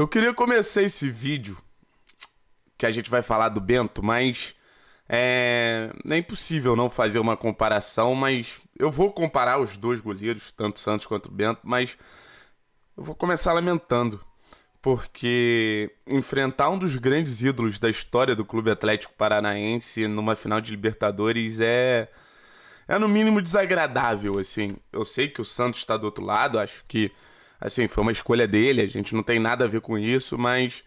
Eu queria começar esse vídeo que a gente vai falar do Bento, mas é, é impossível não fazer uma comparação, mas eu vou comparar os dois goleiros, tanto Santos quanto Bento, mas eu vou começar lamentando, porque enfrentar um dos grandes ídolos da história do Clube Atlético Paranaense numa final de Libertadores é é no mínimo desagradável, assim. Eu sei que o Santos está do outro lado, acho que Assim, foi uma escolha dele, a gente não tem nada a ver com isso, mas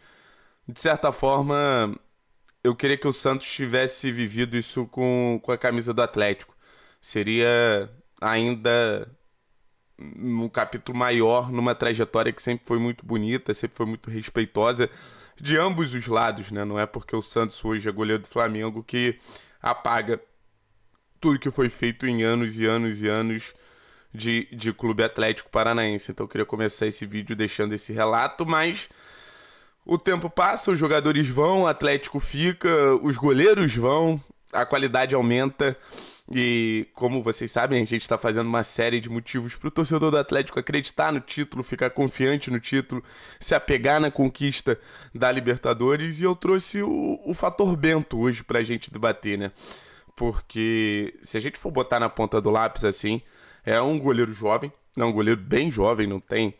de certa forma eu queria que o Santos tivesse vivido isso com, com a camisa do Atlético. Seria ainda um capítulo maior numa trajetória que sempre foi muito bonita, sempre foi muito respeitosa de ambos os lados, né? Não é porque o Santos hoje é goleiro do Flamengo que apaga tudo que foi feito em anos e anos e anos de, de Clube Atlético Paranaense. Então eu queria começar esse vídeo deixando esse relato, mas o tempo passa, os jogadores vão, o Atlético fica, os goleiros vão, a qualidade aumenta. E como vocês sabem, a gente está fazendo uma série de motivos para o torcedor do Atlético acreditar no título, ficar confiante no título, se apegar na conquista da Libertadores. E eu trouxe o, o fator Bento hoje para a gente debater, né? Porque se a gente for botar na ponta do lápis assim, é um goleiro jovem, é um goleiro bem jovem, não tem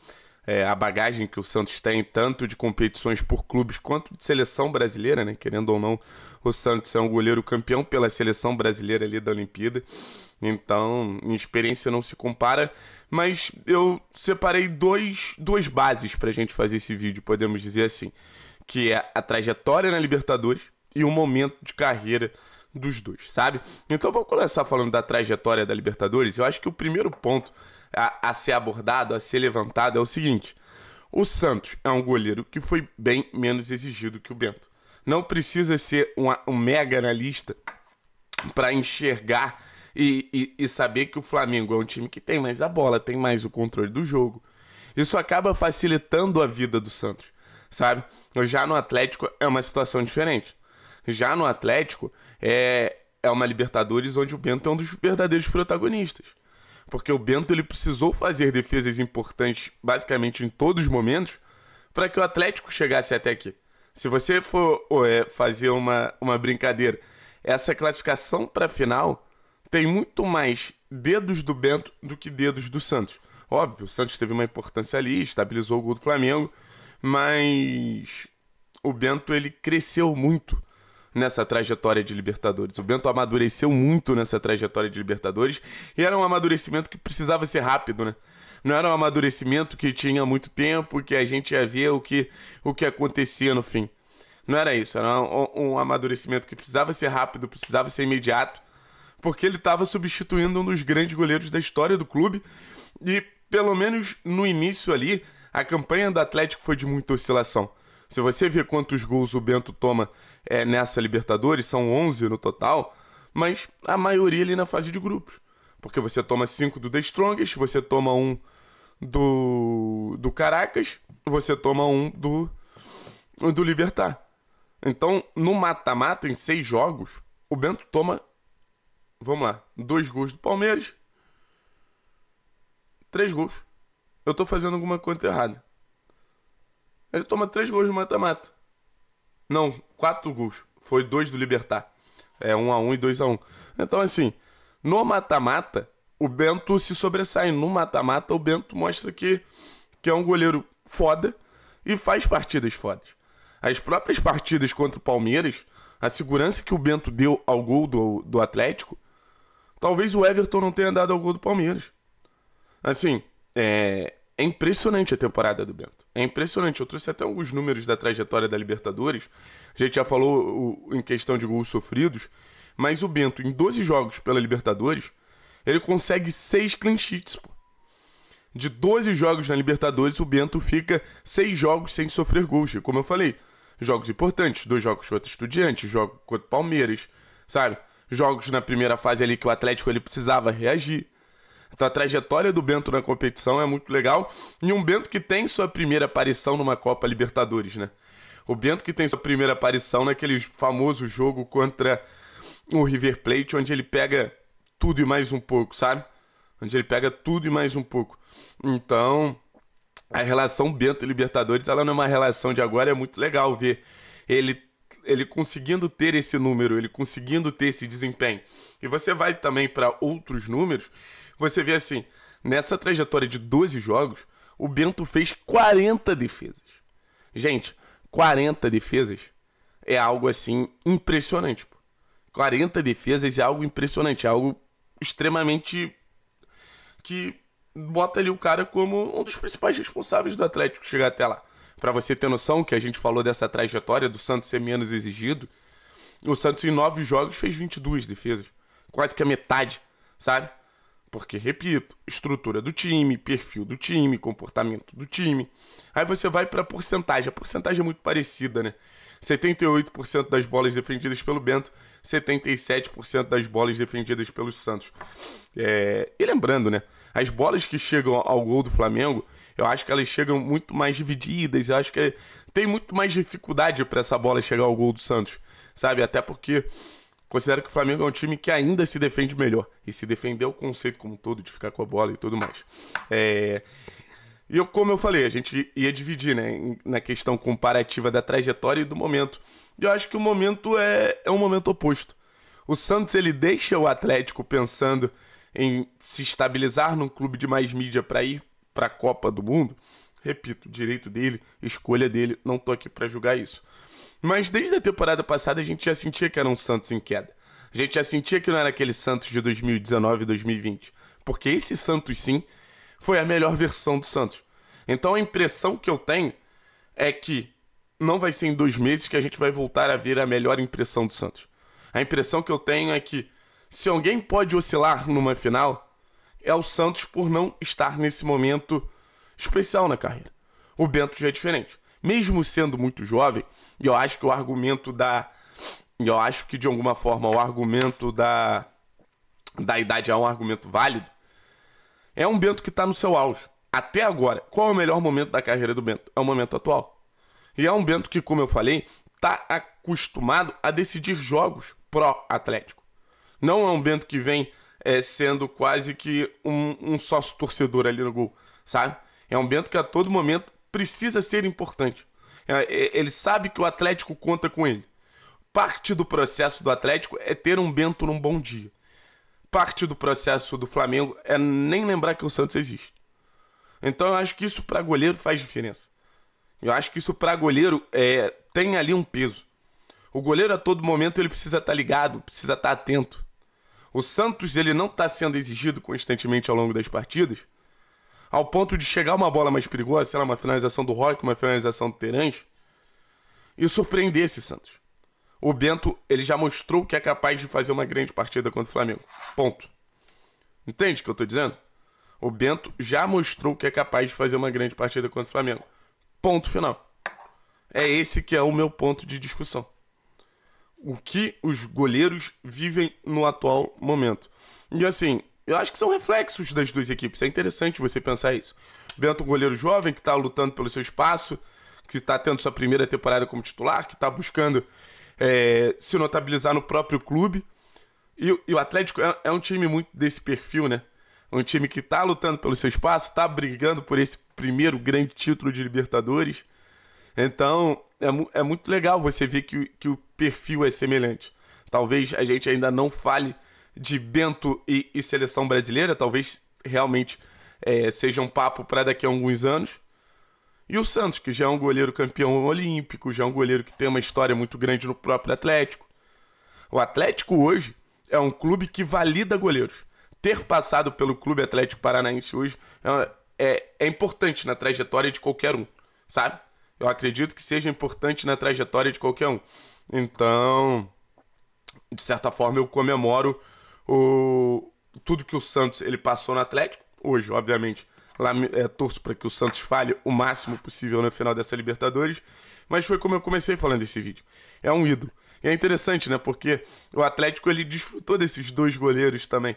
é, a bagagem que o Santos tem, tanto de competições por clubes quanto de seleção brasileira, né? Querendo ou não, o Santos é um goleiro campeão pela seleção brasileira ali da Olimpíada. Então, em experiência não se compara, mas eu separei dois, duas bases para a gente fazer esse vídeo, podemos dizer assim, que é a trajetória na Libertadores e o momento de carreira dos dois, sabe? Então vamos começar falando da trajetória da Libertadores. Eu acho que o primeiro ponto a, a ser abordado, a ser levantado, é o seguinte: o Santos é um goleiro que foi bem menos exigido que o Bento. Não precisa ser uma, um mega analista para enxergar e, e, e, saber que o Flamengo é um time que tem mais a bola, tem mais o controle do jogo. Isso acaba facilitando a vida do Santos, sabe? Já no Atlético é uma situação diferente. Já no Atlético, é, é uma Libertadores onde o Bento é um dos verdadeiros protagonistas. Porque o Bento ele precisou fazer defesas importantes basicamente em todos os momentos para que o Atlético chegasse até aqui. Se você for é, fazer uma, uma brincadeira, essa classificação para a final tem muito mais dedos do Bento do que dedos do Santos. Óbvio, o Santos teve uma importância ali, estabilizou o gol do Flamengo, mas o Bento ele cresceu muito nessa trajetória de Libertadores. O Bento amadureceu muito nessa trajetória de Libertadores e era um amadurecimento que precisava ser rápido, né? Não era um amadurecimento que tinha muito tempo, que a gente ia ver o que, o que acontecia no fim. Não era isso, era um, um amadurecimento que precisava ser rápido, precisava ser imediato, porque ele estava substituindo um dos grandes goleiros da história do clube e, pelo menos no início ali, a campanha do Atlético foi de muita oscilação. Se você vê quantos gols o Bento toma é, nessa Libertadores, são 11 no total, mas a maioria ali na fase de grupos. Porque você toma 5 do The Strongest, você toma um do, do Caracas, você toma um do, do Libertar. Então, no mata-mata, em seis jogos, o Bento toma, vamos lá, dois gols do Palmeiras, três gols. Eu tô fazendo alguma coisa errada. Ele toma três gols no mata-mata. Não, quatro gols. Foi dois do Libertar. É um a um e dois a um. Então, assim, no mata-mata, o Bento se sobressai. No mata-mata, o Bento mostra que, que é um goleiro foda e faz partidas fodas. As próprias partidas contra o Palmeiras, a segurança que o Bento deu ao gol do, do Atlético, talvez o Everton não tenha dado ao gol do Palmeiras. Assim, é, é impressionante a temporada do Bento. É impressionante. Eu trouxe até alguns números da trajetória da Libertadores. A gente já falou o, em questão de gols sofridos. Mas o Bento, em 12 jogos pela Libertadores, ele consegue 6 clean sheets. Pô. De 12 jogos na Libertadores, o Bento fica 6 jogos sem sofrer gols. E como eu falei, jogos importantes. Dois jogos contra Estudiantes, jogo contra Palmeiras, sabe? Jogos na primeira fase ali que o Atlético ele precisava reagir. Então a trajetória do Bento na competição é muito legal. E um Bento que tem sua primeira aparição numa Copa Libertadores, né? O Bento que tem sua primeira aparição naquele famoso jogo contra o River Plate, onde ele pega tudo e mais um pouco, sabe? Onde ele pega tudo e mais um pouco. Então, a relação Bento e Libertadores, ela não é uma relação de agora, é muito legal ver ele ele conseguindo ter esse número, ele conseguindo ter esse desempenho. E você vai também para outros números você vê assim, nessa trajetória de 12 jogos, o Bento fez 40 defesas. Gente, 40 defesas é algo assim impressionante. 40 defesas é algo impressionante, é algo extremamente que bota ali o cara como um dos principais responsáveis do Atlético chegar até lá. Para você ter noção que a gente falou dessa trajetória do Santos ser menos exigido, o Santos em nove jogos fez 22 defesas, quase que a metade, sabe? Porque, repito, estrutura do time, perfil do time, comportamento do time. Aí você vai para a porcentagem. A porcentagem é muito parecida, né? 78% das bolas defendidas pelo Bento, 77% das bolas defendidas pelo Santos. É... E lembrando, né? As bolas que chegam ao gol do Flamengo, eu acho que elas chegam muito mais divididas. Eu acho que tem muito mais dificuldade para essa bola chegar ao gol do Santos, sabe? Até porque considero que o Flamengo é um time que ainda se defende melhor. E se defender o conceito como um todo, de ficar com a bola e tudo mais. É... E eu, como eu falei, a gente ia dividir né, na questão comparativa da trajetória e do momento. E eu acho que o momento é, é um momento oposto. O Santos ele deixa o Atlético pensando em se estabilizar num clube de mais mídia para ir para a Copa do Mundo. Repito, direito dele, escolha dele, não tô aqui para julgar isso. Mas desde a temporada passada a gente já sentia que era um Santos em queda. A gente já sentia que não era aquele Santos de 2019 e 2020. Porque esse Santos, sim, foi a melhor versão do Santos. Então a impressão que eu tenho é que não vai ser em dois meses que a gente vai voltar a ver a melhor impressão do Santos. A impressão que eu tenho é que se alguém pode oscilar numa final, é o Santos por não estar nesse momento especial na carreira. O Bento já é diferente mesmo sendo muito jovem, e eu acho que o argumento da. Eu acho que de alguma forma o argumento da, da idade é um argumento válido. É um Bento que está no seu auge. Até agora, qual é o melhor momento da carreira do Bento? É o momento atual. E é um Bento que, como eu falei, está acostumado a decidir jogos pró-Atlético. Não é um Bento que vem é, sendo quase que um, um sócio torcedor ali no gol, sabe? É um Bento que a todo momento precisa ser importante. É, é, ele sabe que o Atlético conta com ele. Parte do processo do Atlético é ter um Bento num bom dia. Parte do processo do Flamengo é nem lembrar que o Santos existe. Então eu acho que isso para goleiro faz diferença. Eu acho que isso para goleiro é, tem ali um peso. O goleiro a todo momento ele precisa estar tá ligado, precisa estar tá atento. O Santos ele não está sendo exigido constantemente ao longo das partidas, ao ponto de chegar uma bola mais perigosa, sei lá, uma finalização do Roy, uma finalização do Terence, e surpreender Santos. O Bento, ele já mostrou que é capaz de fazer uma grande partida contra o Flamengo. Ponto. Entende o que eu tô dizendo? O Bento já mostrou que é capaz de fazer uma grande partida contra o Flamengo. Ponto final. É esse que é o meu ponto de discussão. O que os goleiros vivem no atual momento. E assim, eu acho que são reflexos das duas equipes. É interessante você pensar isso. Bento, um goleiro jovem que está lutando pelo seu espaço, que está tendo sua primeira temporada como titular, que está buscando é, se notabilizar no próprio clube. E, e o Atlético é, é, um time muito desse perfil, né? Um time que está lutando pelo seu espaço, está brigando por esse primeiro grande título de Libertadores. Então, é, é muito legal você ver que, que o perfil é semelhante. Talvez a gente ainda não fale de Bento e, e seleção brasileira, talvez realmente é, seja um papo para daqui a alguns anos. E o Santos, que já é um goleiro campeão olímpico, já é um goleiro que tem uma história muito grande no próprio Atlético. O Atlético hoje é um clube que valida goleiros. Ter passado pelo Clube Atlético Paranaense hoje é, é, é importante na trajetória de qualquer um, sabe? Eu acredito que seja importante na trajetória de qualquer um. Então, de certa forma, eu comemoro o, tudo que o Santos ele passou no Atlético. Hoje, obviamente, lá, é, torço para que o Santos falhe o máximo possível no final dessa Libertadores. Mas foi como eu comecei falando esse vídeo. É um ídolo. E é interessante, né? Porque o Atlético ele desfrutou desses dois goleiros também.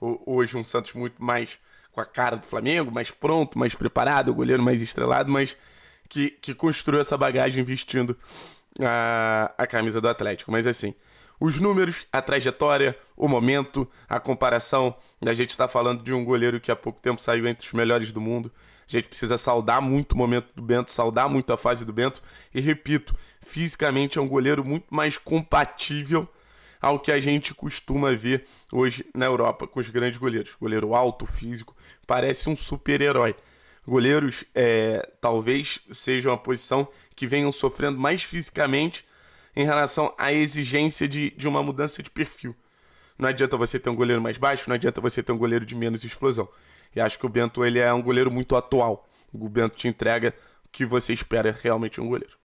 O, hoje um Santos muito mais com a cara do Flamengo, mais pronto, mais preparado, o goleiro mais estrelado, mas que, que construiu essa bagagem vestindo a, a camisa do Atlético. Mas assim, os números, a trajetória, o momento, a comparação. A gente está falando de um goleiro que há pouco tempo saiu entre os melhores do mundo. A gente precisa saudar muito o momento do Bento, saudar muito a fase do Bento. E repito, fisicamente é um goleiro muito mais compatível ao que a gente costuma ver hoje na Europa com os grandes goleiros. Goleiro alto, físico, parece um super-herói. Goleiros é, talvez sejam a posição que venham sofrendo mais fisicamente em relação à exigência de, de uma mudança de perfil. Não adianta você ter um goleiro mais baixo, não adianta você ter um goleiro de menos explosão. E acho que o Bento ele é um goleiro muito atual. O Bento te entrega o que você espera realmente um goleiro.